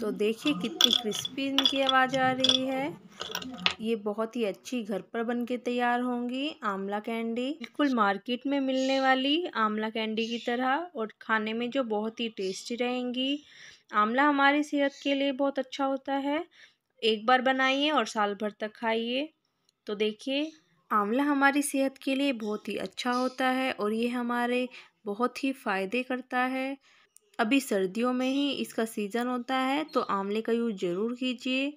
तो देखिए कितनी क्रिस्पी इनकी आवाज़ आ रही है ये बहुत ही अच्छी घर पर बन के तैयार होंगी आंवला कैंडी बिल्कुल मार्केट में मिलने वाली आंवला कैंडी की तरह और खाने में जो बहुत ही टेस्टी रहेंगी आंवला हमारी सेहत के लिए बहुत अच्छा होता है एक बार बनाइए और साल भर तक खाइए तो देखिए आंवला हमारी सेहत के लिए बहुत ही अच्छा होता है और ये हमारे बहुत ही फ़ायदे करता है अभी सर्दियों में ही इसका सीज़न होता है तो आंवले का यूज़ ज़रूर कीजिए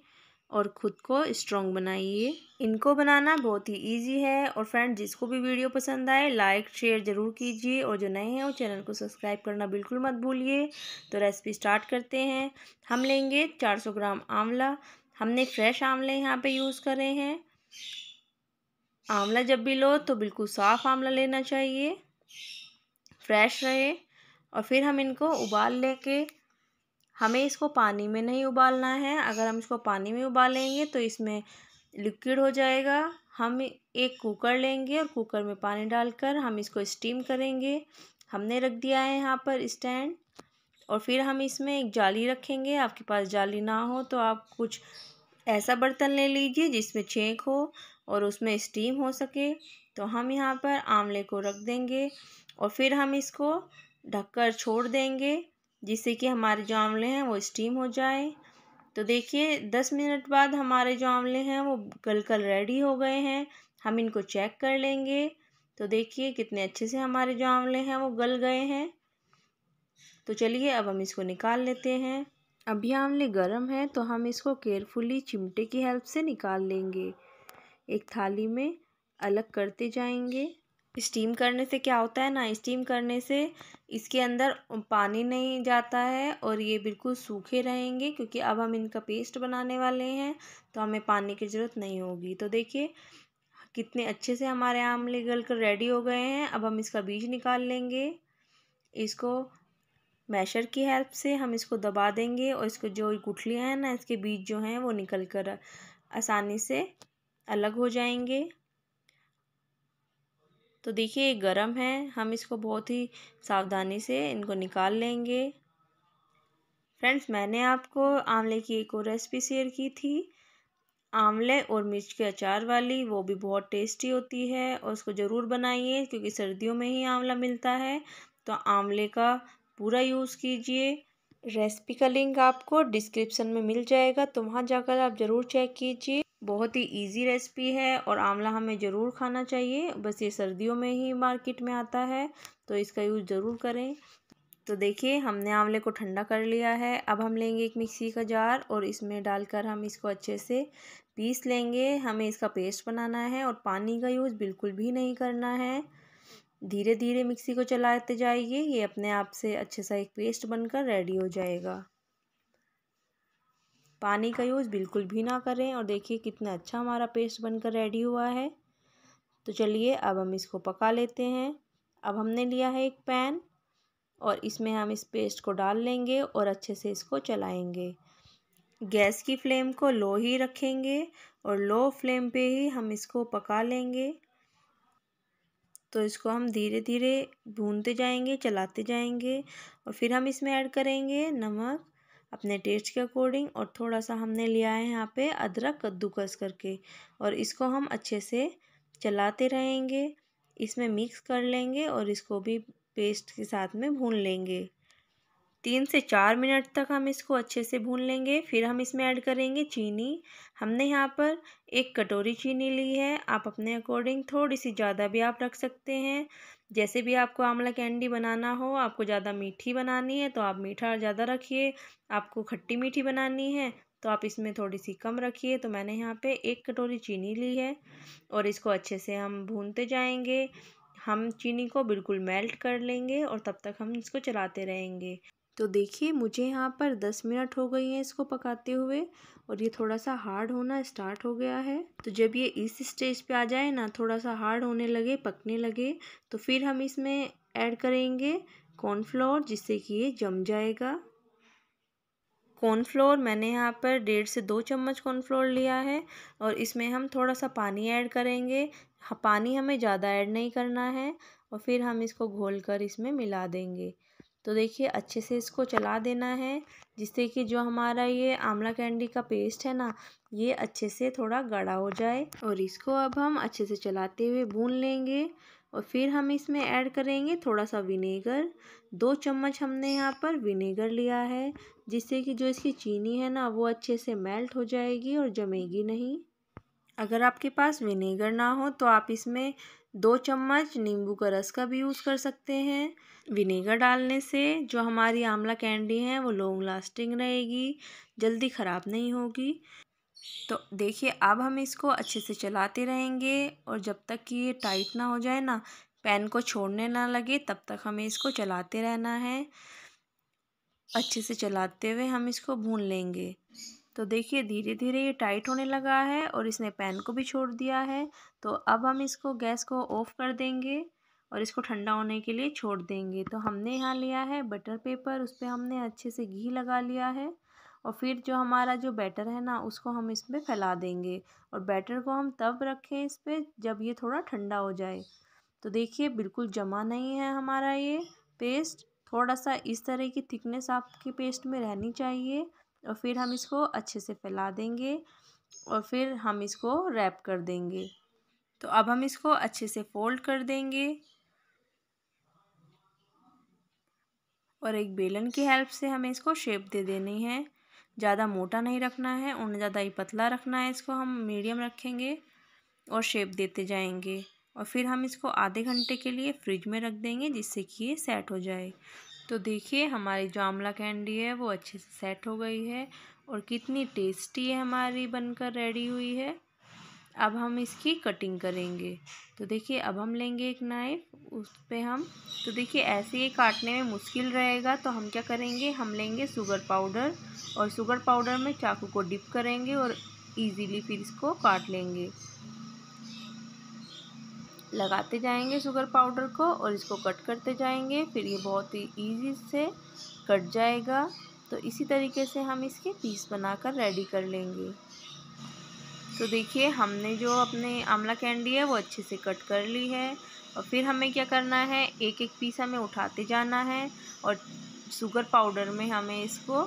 और ख़ुद को स्ट्रॉन्ग बनाइए इनको बनाना बहुत ही इजी है और फ्रेंड जिसको भी वीडियो पसंद आए लाइक शेयर ज़रूर कीजिए और जो नए हैं वो चैनल को सब्सक्राइब करना बिल्कुल मत भूलिए तो रेसिपी स्टार्ट करते हैं हम लेंगे 400 ग्राम आंवला हमने फ्रेश आंवले यहाँ पे यूज़ करे हैं आंवला जब भी लो तो बिल्कुल साफ़ आंवला लेना चाहिए फ्रेश रहे और फिर हम इनको उबाल लेके हमें इसको पानी में नहीं उबालना है अगर हम इसको पानी में उबालेंगे तो इसमें लिक्विड हो जाएगा हम एक कुकर लेंगे और कुकर में पानी डालकर हम इसको स्टीम करेंगे हमने रख दिया है यहाँ पर स्टैंड और फिर हम इसमें एक जाली रखेंगे आपके पास जाली ना हो तो आप कुछ ऐसा बर्तन ले लीजिए जिसमें छेंक हो और उसमें स्टीम हो सके तो हम यहाँ पर आंवले को रख देंगे और फिर हम इसको ढककर छोड़ देंगे जिससे कि हमारे जो आंवले हैं वो स्टीम हो जाए तो देखिए दस मिनट बाद हमारे जो आंवले हैं वो गल कर रेडी हो गए हैं हम इनको चेक कर लेंगे तो देखिए कितने अच्छे से हमारे जो आंवले हैं वो गल गए हैं तो चलिए अब हम इसको निकाल लेते हैं अभी आंवले गर्म हैं तो हम इसको केयरफुली चिमटे की हेल्प से निकाल लेंगे एक थाली में अलग करते जाएंगे स्टीम करने से क्या होता है ना स्टीम करने से इसके अंदर पानी नहीं जाता है और ये बिल्कुल सूखे रहेंगे क्योंकि अब हम इनका पेस्ट बनाने वाले हैं तो हमें पानी की ज़रूरत नहीं होगी तो देखिए कितने अच्छे से हमारे आमले गल कर रेडी हो गए हैं अब हम इसका बीज निकाल लेंगे इसको मैशर की हेल्प से हम इसको दबा देंगे और इसको जो गुठलियाँ हैं ना इसके बीज जो हैं वो निकल कर आसानी से अलग हो जाएंगे तो देखिए ये गर्म है हम इसको बहुत ही सावधानी से इनको निकाल लेंगे फ्रेंड्स मैंने आपको आंवले की एक और रेसिपी शेयर की थी आंवले और मिर्च के अचार वाली वो भी बहुत टेस्टी होती है और उसको ज़रूर बनाइए क्योंकि सर्दियों में ही आंवला मिलता है तो आंवले का पूरा यूज़ कीजिए रेसिपी का लिंक आपको डिस्क्रिप्शन में मिल जाएगा तो वहाँ जाकर आप ज़रूर चेक कीजिए बहुत ही इजी रेसिपी है और आंवला हमें ज़रूर खाना चाहिए बस ये सर्दियों में ही मार्केट में आता है तो इसका यूज़ ज़रूर करें तो देखिए हमने आंवले को ठंडा कर लिया है अब हम लेंगे एक मिक्सी का जार और इसमें डालकर हम इसको अच्छे से पीस लेंगे हमें इसका पेस्ट बनाना है और पानी का यूज़ बिल्कुल भी नहीं करना है धीरे धीरे मिक्सी को चलाते जाइए ये अपने आप से अच्छे सा एक पेस्ट बनकर रेडी हो जाएगा पानी का यूज़ बिल्कुल भी ना करें और देखिए कितना अच्छा हमारा पेस्ट बनकर रेडी हुआ है तो चलिए अब हम इसको पका लेते हैं अब हमने लिया है एक पैन और इसमें हम इस पेस्ट को डाल लेंगे और अच्छे से इसको चलाएंगे गैस की फ्लेम को लो ही रखेंगे और लो फ्लेम पे ही हम इसको पका लेंगे तो इसको हम धीरे धीरे भूनते जाएंगे चलाते जाएंगे और फिर हम इसमें ऐड करेंगे नमक अपने टेस्ट के अकॉर्डिंग और थोड़ा सा हमने लिया है यहाँ पे अदरक कद्दूकस करके और इसको हम अच्छे से चलाते रहेंगे इसमें मिक्स कर लेंगे और इसको भी पेस्ट के साथ में भून लेंगे तीन से चार मिनट तक हम इसको अच्छे से भून लेंगे फिर हम इसमें ऐड करेंगे चीनी हमने यहाँ पर एक कटोरी चीनी ली है आप अपने अकॉर्डिंग थोड़ी सी ज़्यादा भी आप रख सकते हैं जैसे भी आपको आंवला कैंडी बनाना हो आपको ज़्यादा मीठी बनानी है तो आप मीठा ज़्यादा रखिए आपको खट्टी मीठी बनानी है तो आप इसमें थोड़ी सी कम रखिए तो मैंने यहाँ पर एक कटोरी चीनी ली है और इसको अच्छे से हम भूनते जाएँगे हम चीनी को बिल्कुल मेल्ट कर लेंगे और तब तक हम इसको चलाते रहेंगे तो देखिए मुझे यहाँ पर दस मिनट हो गई हैं इसको पकाते हुए और ये थोड़ा सा हार्ड होना स्टार्ट हो गया है तो जब ये इस स्टेज पे आ जाए ना थोड़ा सा हार्ड होने लगे पकने लगे तो फिर हम इसमें ऐड करेंगे कॉर्नफ्लोर जिससे कि ये जम जाएगा कॉर्नफ्लोर मैंने यहाँ पर डेढ़ से दो चम्मच कॉर्नफ्लोर लिया है और इसमें हम थोड़ा सा पानी ऐड करेंगे हाँ, पानी हमें ज़्यादा ऐड नहीं करना है और फिर हम इसको घोल कर इसमें मिला देंगे तो देखिए अच्छे से इसको चला देना है जिससे कि जो हमारा ये आंवला कैंडी का पेस्ट है ना ये अच्छे से थोड़ा गाढ़ा हो जाए और इसको अब हम अच्छे से चलाते हुए भून लेंगे और फिर हम इसमें ऐड करेंगे थोड़ा सा विनेगर दो चम्मच हमने यहाँ पर विनेगर लिया है जिससे कि जो इसकी चीनी है ना वो अच्छे से मेल्ट हो जाएगी और जमेगी नहीं अगर आपके पास विनेगर ना हो तो आप इसमें दो चम्मच नींबू का रस का भी यूज़ कर सकते हैं विनेगर डालने से जो हमारी आंवला कैंडी है वो लॉन्ग लास्टिंग रहेगी जल्दी ख़राब नहीं होगी तो देखिए अब हम इसको अच्छे से चलाते रहेंगे और जब तक कि ये टाइट ना हो जाए ना पैन को छोड़ने ना लगे तब तक हमें इसको चलाते रहना है अच्छे से चलाते हुए हम इसको भून लेंगे तो देखिए धीरे धीरे ये टाइट होने लगा है और इसने पैन को भी छोड़ दिया है तो अब हम इसको गैस को ऑफ़ कर देंगे और इसको ठंडा होने के लिए छोड़ देंगे तो हमने यहाँ लिया है बटर पेपर उस पर हमने अच्छे से घी लगा लिया है और फिर जो हमारा जो बैटर है ना उसको हम इस पर फैला देंगे और बैटर को हम तब रखें इस पर जब ये थोड़ा ठंडा हो जाए तो देखिए बिल्कुल जमा नहीं है हमारा ये पेस्ट थोड़ा सा इस तरह की थिकनेस आपके पेस्ट में रहनी चाहिए और फिर हम इसको अच्छे से फैला देंगे और फिर हम इसको रैप कर देंगे तो अब हम इसको अच्छे से फोल्ड कर देंगे और एक बेलन की हेल्प से हमें इसको शेप दे देनी है ज़्यादा मोटा नहीं रखना है और ज़्यादा ही पतला रखना है इसको हम मीडियम रखेंगे और शेप देते जाएंगे और फिर हम इसको आधे घंटे के लिए फ्रिज में रख देंगे जिससे कि ये सेट हो जाए तो देखिए हमारी जो आंवला कैंडी है वो अच्छे से सेट हो गई है और कितनी टेस्टी है हमारी बनकर रेडी हुई है अब हम इसकी कटिंग करेंगे तो देखिए अब हम लेंगे एक नाइफ उस पर हम तो देखिए ऐसे ही काटने में मुश्किल रहेगा तो हम क्या करेंगे हम लेंगे शुगर पाउडर और शुगर पाउडर में चाकू को डिप करेंगे और इजीली फिर इसको काट लेंगे लगाते जाएंगे शुगर पाउडर को और इसको कट करते जाएंगे फिर ये बहुत ही ईजी से कट जाएगा तो इसी तरीके से हम इसके पीस बनाकर रेडी कर लेंगे तो देखिए हमने जो अपने आमला कैंडी है वो अच्छे से कट कर ली है और फिर हमें क्या करना है एक एक पीस हमें उठाते जाना है और शुगर पाउडर में हमें इसको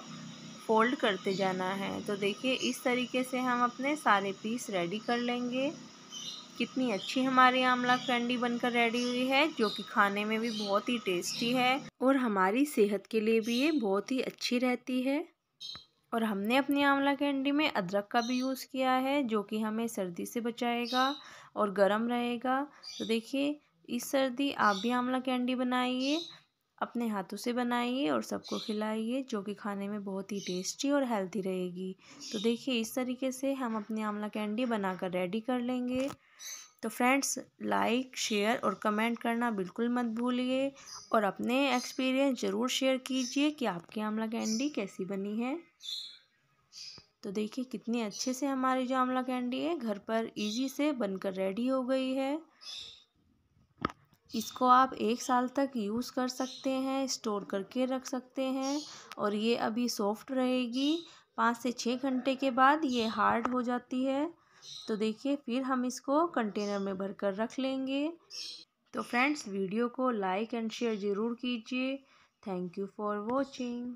फोल्ड करते जाना है तो देखिए इस तरीके से हम अपने सारे पीस रेडी कर लेंगे कितनी अच्छी हमारी आंवला कैंडी बनकर रेडी हुई है जो कि खाने में भी बहुत ही टेस्टी है और हमारी सेहत के लिए भी ये बहुत ही अच्छी रहती है और हमने अपनी आंवला कैंडी में अदरक का भी यूज़ किया है जो कि हमें सर्दी से बचाएगा और गर्म रहेगा तो देखिए इस सर्दी आप भी आंवला कैंडी बनाइए अपने हाथों से बनाइए और सबको खिलाइए जो कि खाने में बहुत ही टेस्टी और हेल्थी रहेगी तो देखिए इस तरीके से हम अपनी आंवला कैंडी बनाकर रेडी कर लेंगे तो फ्रेंड्स लाइक शेयर और कमेंट करना बिल्कुल मत भूलिए और अपने एक्सपीरियंस ज़रूर शेयर कीजिए कि आपकी आंवला कैंडी कैसी बनी है तो देखिए कितनी अच्छे से हमारी जो आंवला कैंडी है घर पर इजी से बनकर रेडी हो गई है इसको आप एक साल तक यूज़ कर सकते हैं स्टोर करके रख सकते हैं और ये अभी सॉफ्ट रहेगी पाँच से छः घंटे के बाद ये हार्ड हो जाती है तो देखिए फिर हम इसको कंटेनर में भर कर रख लेंगे तो फ्रेंड्स वीडियो को लाइक एंड शेयर ज़रूर कीजिए थैंक यू फॉर वॉचिंग